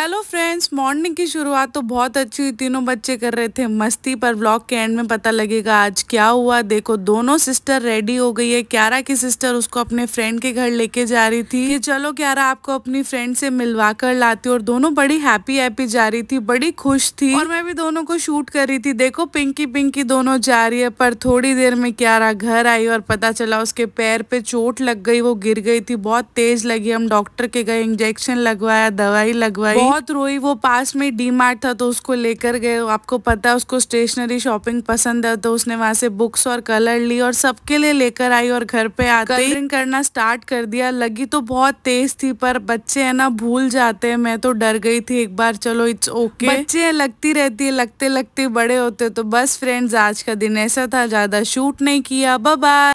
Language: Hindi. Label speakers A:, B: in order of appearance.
A: हेलो फ्रेंड्स मॉर्निंग की शुरुआत तो बहुत अच्छी हुई तीनों बच्चे कर रहे थे मस्ती पर ब्लॉग के एंड में पता लगेगा आज क्या हुआ देखो दोनों सिस्टर रेडी हो गई है क्यारा की सिस्टर उसको अपने फ्रेंड के घर लेके जा रही थी कि चलो क्यारा आपको अपनी फ्रेंड से मिलवा कर लाती और दोनों बड़ी हैप्पी हैप्पी जा रही थी बड़ी खुश थी और मैं भी दोनों को शूट कर रही थी देखो पिंकी पिंकी दोनों जा रही है पर थोड़ी देर में क्यारा घर आई और पता चला उसके पैर पे चोट लग गई वो गिर गई थी बहुत तेज लगी हम डॉक्टर के गए इंजेक्शन लगवाया दवाई लगवाई बहुत रोई वो पास में डी मार्ट था तो उसको लेकर गए आपको पता है उसको स्टेशनरी शॉपिंग पसंद है तो उसने वहां से बुक्स और कलर ली और सबके लिए लेकर आई और घर पे आते कलरिंग करना स्टार्ट कर दिया लगी तो बहुत तेज थी पर बच्चे है ना भूल जाते हैं मैं तो डर गई थी एक बार चलो इट्स ओके बच्चे लगती रहती है लगते लगते बड़े होते तो बस फ्रेंड्स आज का दिन ऐसा था ज्यादा शूट नहीं किया बाय